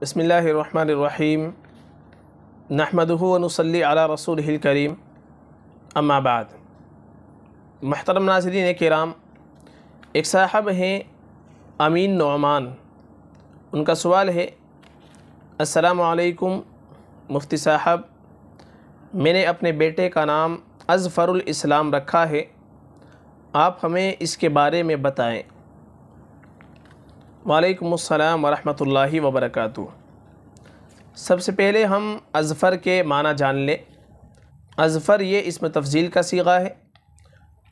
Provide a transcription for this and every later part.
بسم اللہ الرحمن الرحیم نحمده و نصلی علی رسول کریم اما بعد محترم ناظرین کرام ایک صاحب ہیں امین نعمان ان کا سوال ہے السلام علیکم مفتی صاحب میں نے اپنے بیٹے کا نام ازفر الاسلام رکھا ہے آپ ہمیں اس کے بارے میں بتائیں وعلیکم السلام ورحمۃ اللہ وبرکاتہ سب سے پہلے ہم ازفر کے معنی جان لیں اظفر یہ اسم تفضیل کا سیغہ ہے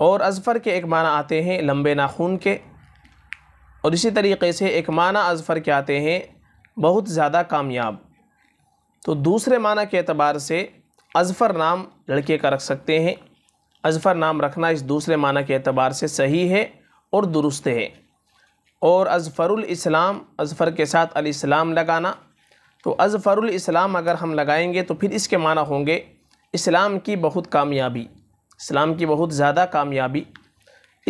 اور ازفر کے ایک معنی آتے ہیں لمبے ناخون کے اور اسی طریقے سے ایک معنی اظفر کے آتے ہیں بہت زیادہ کامیاب تو دوسرے معنی کے اعتبار سے ازفر نام لڑکے کا رکھ سکتے ہیں ازفر نام رکھنا اس دوسرے معنی کے اعتبار سے صحیح ہے اور درست ہے اور ازفر الاسلام ازفر کے ساتھ علیہ السلام لگانا تو ازفر الاسلام اگر ہم لگائیں گے تو پھر اس کے معنی ہوں گے اسلام کی بہت کامیابی اسلام کی بہت زیادہ کامیابی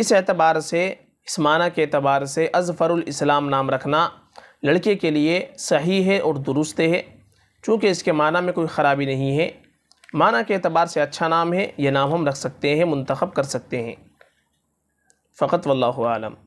اس اعتبار سے اس معنی کے اعتبار سے ازفر الاسلام نام رکھنا لڑکے کے لیے صحیح ہے اور درست ہے چونکہ اس کے معنی میں کوئی خرابی نہیں ہے معنی کے اعتبار سے اچھا نام ہے یہ نام ہم رکھ سکتے ہیں منتخب کر سکتے ہیں فقط واللہ عالم